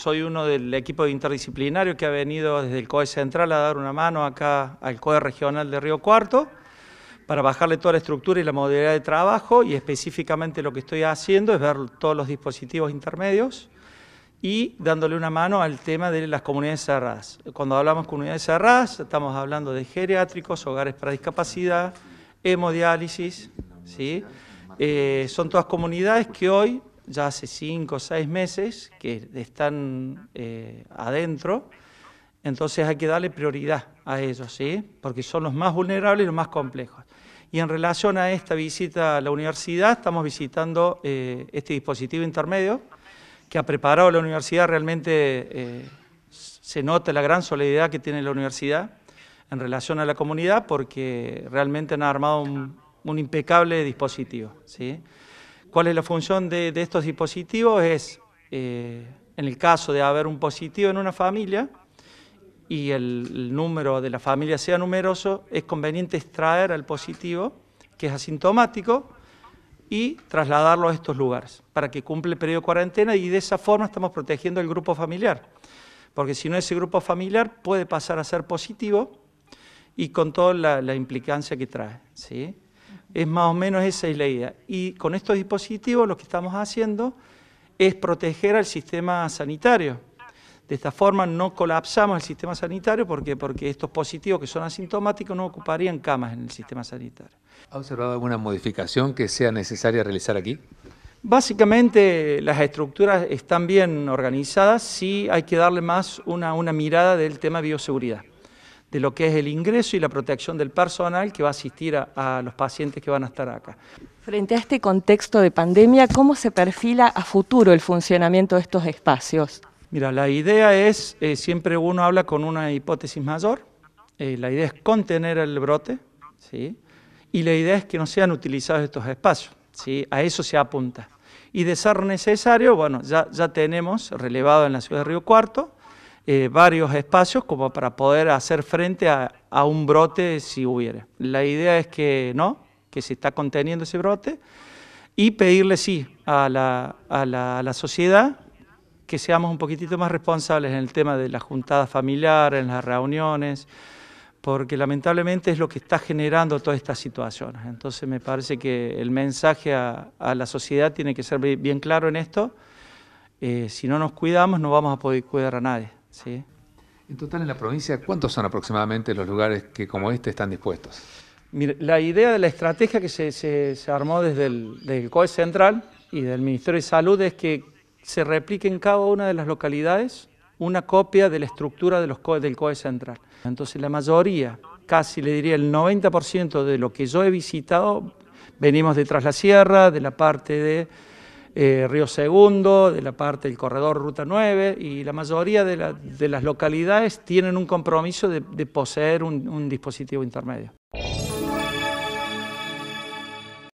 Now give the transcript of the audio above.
soy uno del equipo interdisciplinario que ha venido desde el COE Central a dar una mano acá al COE Regional de Río Cuarto para bajarle toda la estructura y la modalidad de trabajo y específicamente lo que estoy haciendo es ver todos los dispositivos intermedios y dándole una mano al tema de las comunidades cerradas. Cuando hablamos de comunidades cerradas estamos hablando de geriátricos, hogares para discapacidad, hemodiálisis, ¿sí? Eh, son todas comunidades que hoy ya hace cinco o seis meses que están eh, adentro, entonces hay que darle prioridad a ellos, ¿sí? porque son los más vulnerables y los más complejos. Y en relación a esta visita a la universidad, estamos visitando eh, este dispositivo intermedio que ha preparado la universidad, realmente eh, se nota la gran solidaridad que tiene la universidad en relación a la comunidad porque realmente han armado un, un impecable dispositivo. ¿sí? ¿Cuál es la función de, estos dispositivos? Es, eh, en el caso de haber un positivo en una familia y el, número de la familia sea numeroso, es conveniente extraer al positivo, que es asintomático, y trasladarlo a estos lugares para que cumple el periodo de cuarentena y de esa forma estamos protegiendo el grupo familiar. Porque si no, ese grupo familiar puede pasar a ser positivo y con toda la, la implicancia que trae. ¿sí? Es más o menos esa es la idea. Y con estos dispositivos lo que estamos haciendo es proteger al sistema sanitario. De esta forma no colapsamos el sistema sanitario porque, porque estos positivos que son asintomáticos no ocuparían camas en el sistema sanitario. ¿Ha observado alguna modificación que sea necesaria realizar aquí? Básicamente las estructuras están bien organizadas, sí hay que darle más una, una mirada del tema bioseguridad de lo que es el ingreso y la protección del personal que va a asistir a, los pacientes que van a estar acá. Frente a este contexto de pandemia, ¿cómo se perfila a futuro el funcionamiento de estos espacios? Mira, la idea es, eh, siempre uno habla con una hipótesis mayor, eh, la idea es contener el brote, ¿sí? y la idea es que no sean utilizados estos espacios, ¿sí? a eso se apunta. Y de ser necesario, bueno, ya, ya tenemos relevado en la ciudad de Río Cuarto, eh, varios espacios como para poder hacer frente a, un brote si hubiera. La idea es que no, que se está conteniendo ese brote y pedirle sí a la, a la, sociedad que seamos un poquitito más responsables en el tema de las juntadas familiares, en las reuniones, porque lamentablemente es lo que está generando todas estas situaciones. Entonces me parece que el mensaje a, la sociedad tiene que ser bien claro en esto. Eh, si no nos cuidamos no vamos a poder cuidar a nadie. Sí. En total, en la provincia, ¿cuántos son aproximadamente los lugares que como este están dispuestos? la idea de la estrategia que se, se, se armó desde el, COE Central y del Ministerio de Salud es que se replique en cada una de las localidades una copia de la estructura de los COE, del COE Central. Entonces la mayoría, casi le diría el 90% de lo que yo he visitado, venimos de Tras la Sierra, de la parte de eh, Río Segundo, de la parte del corredor Ruta 9, y la mayoría de, las localidades tienen un compromiso de, poseer un dispositivo intermedio.